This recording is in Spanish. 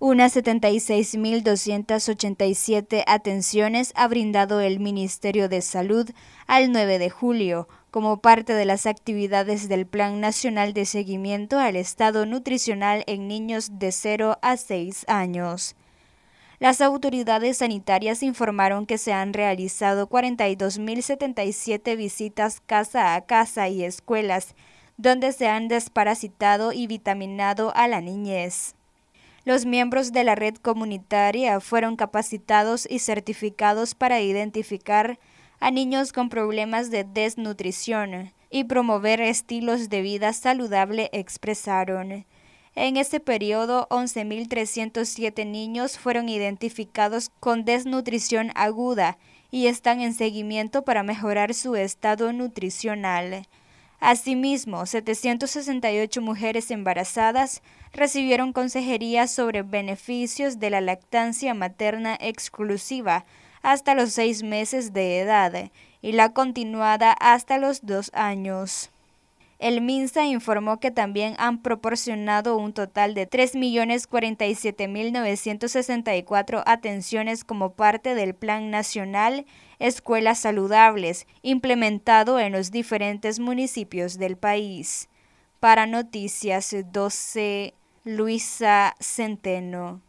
Unas 76.287 atenciones ha brindado el Ministerio de Salud al 9 de julio como parte de las actividades del Plan Nacional de Seguimiento al Estado Nutricional en Niños de 0 a 6 años. Las autoridades sanitarias informaron que se han realizado 42.077 visitas casa a casa y escuelas, donde se han desparasitado y vitaminado a la niñez. Los miembros de la red comunitaria fueron capacitados y certificados para identificar a niños con problemas de desnutrición y promover estilos de vida saludable, expresaron. En ese periodo, 11.307 niños fueron identificados con desnutrición aguda y están en seguimiento para mejorar su estado nutricional. Asimismo, 768 mujeres embarazadas recibieron consejería sobre beneficios de la lactancia materna exclusiva hasta los seis meses de edad y la continuada hasta los dos años. El MINSA informó que también han proporcionado un total de 3.047.964 atenciones como parte del Plan Nacional Escuelas Saludables, implementado en los diferentes municipios del país. Para Noticias 12, Luisa Centeno.